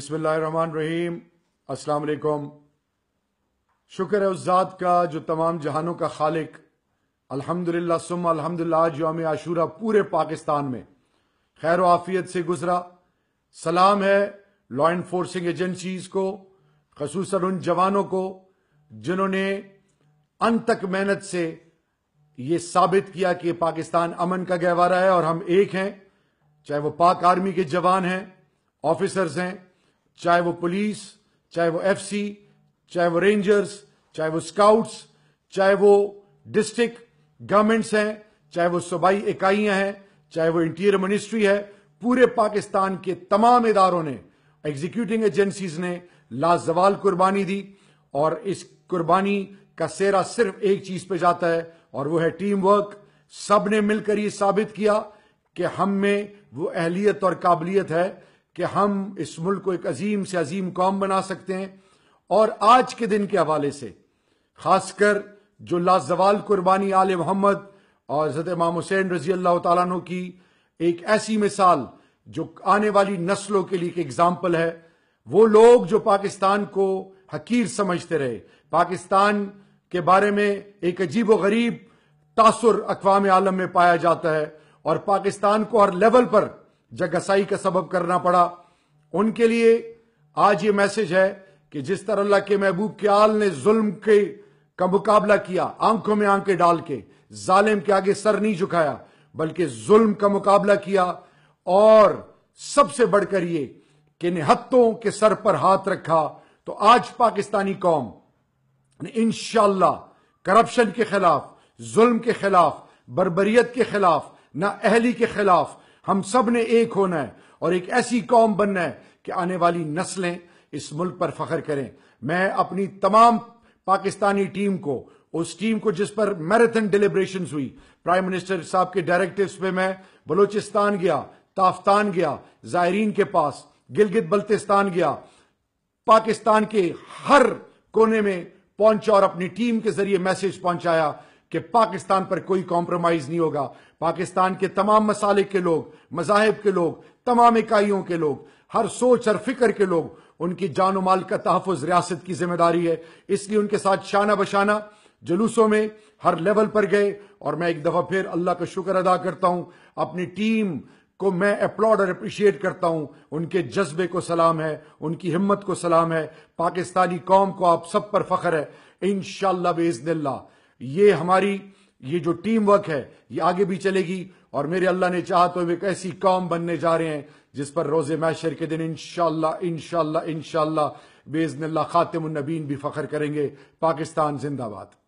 بسم اللہ الرحمن الرحیم السلام علیکم شکر ہے اس ذات کا جو تمام جہانوں کا خالق الحمد للہ سم الحمد پاکستان میں خیر و آفیت سے گزرا سلام ہے لا انفورسنگ ایجنسیز کو خصوصاً ان جوانوں کو جنہوں نے ان تک محنت سے یہ ثابت کیا کہ پاکستان امن کا گہوارہ ہے اور ہم ایک ہیں چاہے وہ پاک آرمی کے جوان ہیں آفیسرز ہیں چاہے وہ پولیس چاہے وہ ایف سی چاہے وہ رینجرز چاہے وہ اسکاؤٹس چاہے وہ ڈسٹرکٹ گورنمنٹس ہیں چاہے وہ صوبائی اکائیاں ہیں چاہے وہ انٹیریئر منسٹری ہے پورے پاکستان کے تمام اداروں نے ایگزیکیوٹنگ ایجنسیز نے لازوال قربانی دی اور اس قربانی کا سیرا صرف ایک چیز پہ جاتا ہے اور وہ ہے ٹیم ورک سب نے مل کر یہ ثابت کیا کہ ہم میں وہ اہلیت اور قابلیت ہے کہ ہم اس ملک کو ایک عظیم سے عظیم قوم بنا سکتے ہیں اور آج کے دن کے حوالے سے خاص کر جو لازوال قربانی آل محمد اور حضرت امام حسین رضی اللہ تعالیٰ عنہ کی ایک ایسی مثال جو آنے والی نسلوں کے لیے ایک ایگزامپل ہے وہ لوگ جو پاکستان کو حقیر سمجھتے رہے پاکستان کے بارے میں ایک عجیب و غریب تاثر اقوام عالم میں پایا جاتا ہے اور پاکستان کو ہر لیول پر جگسائی کا سبب کرنا پڑا ان کے لیے آج یہ میسج ہے کہ جس طرح اللہ کے محبوب کے آل نے ظلم کے کا مقابلہ کیا آنکھوں میں آنکھیں ڈال کے ظالم کے آگے سر نہیں جھکایا بلکہ ظلم کا مقابلہ کیا اور سب سے بڑھ کر یہ کہ نہتوں کے سر پر ہاتھ رکھا تو آج پاکستانی قوم نے کرپشن کے خلاف ظلم کے خلاف بربریت کے خلاف نہ اہلی کے خلاف ہم سب نے ایک ہونا ہے اور ایک ایسی قوم بننا ہے کہ آنے والی نسلیں اس ملک پر فخر کریں میں اپنی تمام پاکستانی ٹیم ٹیم کو کو اس جس پر میرتھن ڈیلیبریشنز ہوئی پرائم منسٹر صاحب کے ڈائریکٹو پہ میں بلوچستان گیا تافتان گیا زائرین کے پاس گلگت بلتستان گیا پاکستان کے ہر کونے میں پہنچا اور اپنی ٹیم کے ذریعے میسج پہنچایا کہ پاکستان پر کوئی کمپرومائز نہیں ہوگا پاکستان کے تمام مسالے کے لوگ مذاہب کے لوگ تمام اکائیوں کے لوگ ہر سوچ ہر فکر کے لوگ ان کی جان و مال کا تحفظ ریاست کی ذمہ داری ہے اس لیے ان کے ساتھ شانہ بشانہ جلوسوں میں ہر لیول پر گئے اور میں ایک دفعہ پھر اللہ کا شکر ادا کرتا ہوں اپنی ٹیم کو میں اپلوڈ اور اپریشیٹ کرتا ہوں ان کے جذبے کو سلام ہے ان کی ہمت کو سلام ہے پاکستانی قوم کو آپ سب پر فخر ہے انشاءاللہ شاء اللہ یہ ہماری یہ جو ٹیم ورک ہے یہ آگے بھی چلے گی اور میرے اللہ نے چاہا تو ایک ایسی قوم بننے جا رہے ہیں جس پر روز محشر کے دن انشاءاللہ انشاءاللہ انشاءاللہ بیزن اللہ خاتم النبین بھی فخر کریں گے پاکستان زندہ باد